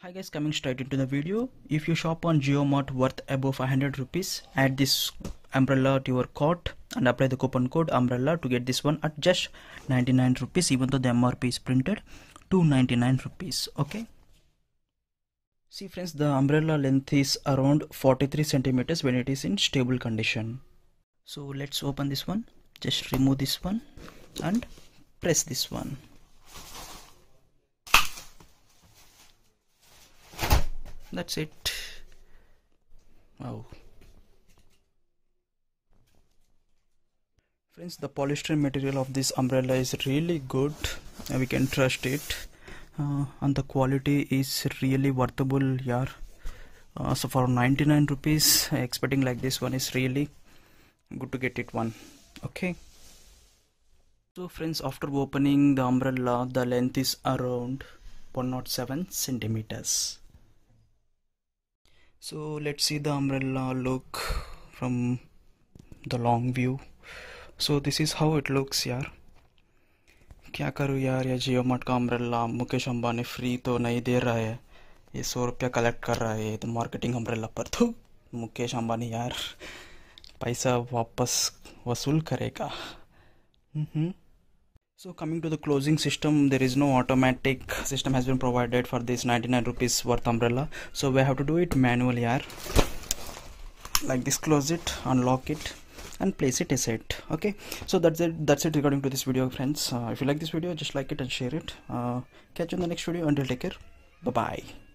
Hi guys coming straight into the video if you shop on geomart worth above 500 rupees add this umbrella to your cart and apply the coupon code umbrella to get this one at just 99 rupees even though the mrp is printed 299 rupees okay see friends the umbrella length is around 43 centimeters when it is in stable condition so let's open this one just remove this one and press this one that's it wow friends the polyester material of this umbrella is really good we can trust it uh, and the quality is really worthable here uh, so for 99 rupees expecting like this one is really good to get it one okay so friends after opening the umbrella the length is around 107 centimeters so let's see the umbrella look from the long view so this is how it looks यार क्या करूँ यार ये Jio mart का umbrella Mukesh Ambani free तो नहीं दे रहा है ये सौ रुपया कलेक्ट कर रहा है तो मार्केटिंग अम्ब्रेला पर तो मुकेश अम्बानी यार पैसा वापस वसूल करेगा हम्म, हम्म। So coming to the closing system, there is no automatic system has been provided for this 99 rupees worth umbrella. So we have to do it manually here. Like this, close it, unlock it and place it aside okay so that's it that's it regarding to this video friends uh, if you like this video just like it and share it uh, catch you in the next video until take care bye bye